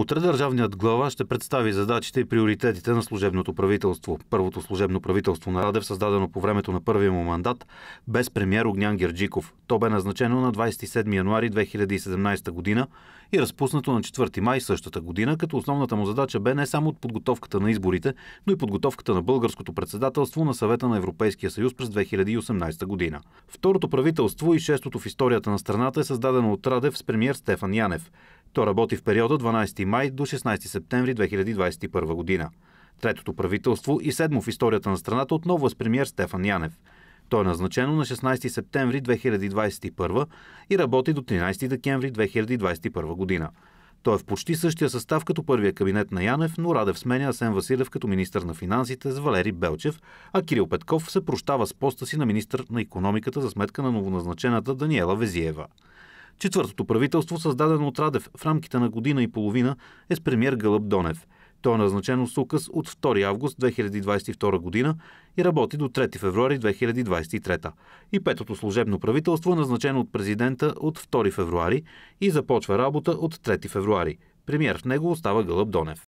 Утре държавният глава ще представи задачите и приоритетите на служебното правителство. Първото служебно правителство на Радев, създадено по времето на първия му мандат, без премьер Огнян Герджиков. То бе назначено на 27 януари 2017 година и разпуснато на 4 май същата година, като основната му задача бе не само от подготовката на изборите, но и подготовката на българското председателство на съвета на Европейския съюз през 2018 година. Второто правителство и шестото в историята на страната е създадено от Радев с премьер Стефан Янев. То работи в периода 12 май до 16 септември 2021 година. Третото правителство и седмо в историята на страната отново е с премьер Стефан Янев. Той е назначено на 16 септември 2021 и работи до 13 декември 2021 година. Той е в почти същия състав като първия кабинет на Янев, но Радев сменя Асен Василев като министр на финансите с Валери Белчев, а Кирил Петков се прощава с поста си на министр на економиката за сметка на новоназначената Даниела Везиева. Четвъртото правителство, създадено от Радев в рамките на година и половина, е с премьер Гълъб Донев. Той е назначено с указ от 2 август 2022 година и работи до 3 февруари 2023. И петото служебно правителство е назначено от президента от 2 февруари и започва работа от 3 февруари. Премьер в него остава Гълъб Донев.